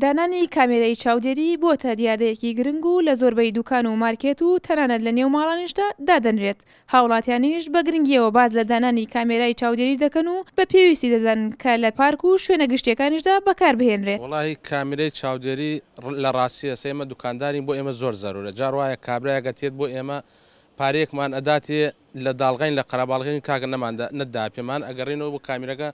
دانانی کامێرەی چاودێری بۆتە دیاردەیەکی گرنگ و لە زۆربەی دوکان و مارکێت و تەنانەت لە نێو ماڵانیشدا دادەنرێت هاوڵاتیانیش بە گرنگیەوە باز لە دانانی کامێرای چاودێری دەکەن و بە پێویستی دەزان کە لە پارک و شوێنە گشتەکانیشدا بەکار بهێنرێت وڵی کامێرەی چاودێری لە ڕاستیە سێمە دوکاندارین بۆ ئێمە زۆر زەرورە جار وایە کابراگەتێت بۆ ئێمە پارێکمان ئەداتێ لە داڵغین لە قەرەباڵغین کاگە نەماندا نەدا پێمان ئەگەڕینەوە بۆ کامێرەکە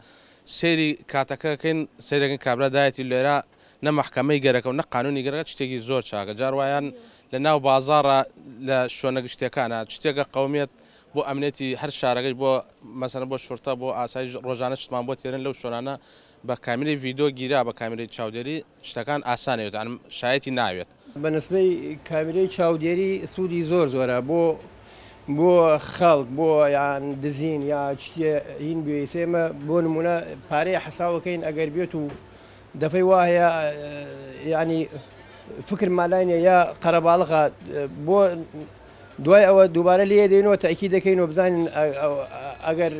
سێری کاتەکەکەین سێرەکەن کابرادایەتی لێرە نە محکەمەی گەرەکە و نە قانونی گەرەکە شتێکی زۆر چاکە جاروایان لە ناو بازارە لە شوۆنە گشتەکانە شتێکە قومیت بۆ ئەمنێتی هەر شارەکەی بۆ مەسەن بۆ شورتە بۆ ئاسایی ڕۆژانە شتمان بۆ تێرن لەو شوۆنانە بە کامیری ڤیددیو گیرا بە کامیری چاودێری شتەکان ئاسانەوێت شایەتی ناوێت بە نسبەی کامیرەی چاودێری سوودی زۆر زۆرە بۆ بۆ خەڵک بۆ یان دزین یا چین بێسێمە بۆ نمونە پارەی حساوەکەین ئەگەر بێت و دەفەی وایە ینی فکر مالاینە یا قەرەباڵغا بۆ دوای ئەوە دووبارە لێ دێنەوە تاکی دەکەین و بزانین ئەگەر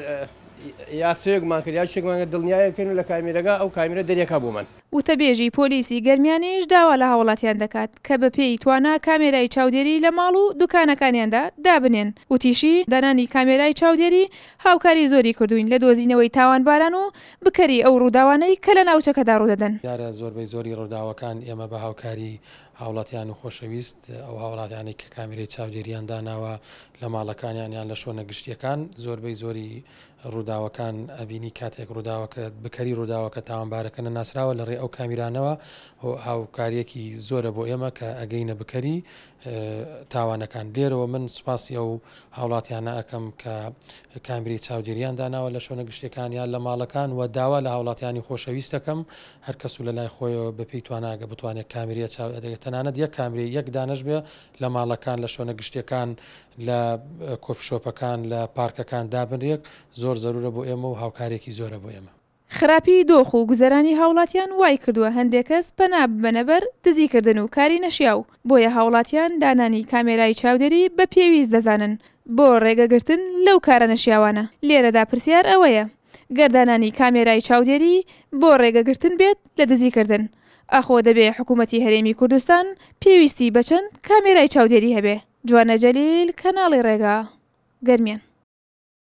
یاسێکمان کرد یا شێکمانگە دڵنیایەکەن و لە کامیرەگە ئەو کامیرە دەریەکە بوومەن وتەبێژی پۆلیسی گەرمیانیش داوا لە هاوڵاتیان دەکات کە بە پێی توانە کامێرای چاودێری لە ماڵ و دوکانەکانیاندا دابنێن وتیشی دانانی کامێرای چاودێری هاوکاری زۆری کردوین لە دۆزینەوەی تاوانباران و بکەری ئەو ڕووداوانەی کە لە ناوچەکەدا ڕوودەدەن یارە زۆربەی زۆری ڕووداوەکان ئێمە بە هاوکاری هاوڵاتیان و خۆشەویست ئەو هاوڵاتیانی کە کامیرەی چاودێریان داناوە لە ماڵەکانیان یان لە شۆنە گشتیەکان زۆربەی زۆری ڕوودا ڕووداوەکان ئەبینی کاتێک ڕووداوەکە بکەری ڕووداوەکە تاوانبارەکە نەناسراوە لە ڕێ ئەو کامیرانەوە هاوکاریەکی زۆرە بۆ ئێمە کە ئەگەینە بکەری تاوانەکان لێرەوە من سوپاسی ئەو هاوڵاتیانە ئەەکەم کە کامری چاودێریان داناوە لە شوۆنە گشتەکان یان لە ماڵەکان و داوا لە هاوڵاتیانی خۆشەویستەکەم هەر کەسو لە لای خۆیەوە بەپی توانناگە بتوانێت کامریە چاودێت تەنانەت یەک کامری یەک دانش بێ لە ماڵەکان لە شوۆنە گشتەکان لە کۆفشۆپەکان لە پارکەکان دابنرێک زۆر زەرو زۆرورە بۆ ئێمە و هاوکارێکی زۆرە بۆ ئێمە خراپی دۆخ و گوزەرانی هاوڵاتیان وای کردووە هەندێک کەس پەنا بەنەبەر دزیکردن و کاری نەشیاو بۆیە هاوڵاتیان دانانی کامێرای چاودێری بە پێویست دەزانن بۆ ڕێگەگرتن لەو کارە نەشیاوانە لێرەدا پرسیار ئەوەیە گردانانی کامێرای چاودێری بۆ ڕێگەگرتن بێت لە دزیکردن ئەخۆ دەبێ حکوومەتتی هەرێمی کوردستان پێویستی بەچەند کامێرای چاودێری هەبێ جوانە جەلیل کەناڵی ڕێگا گەرمێن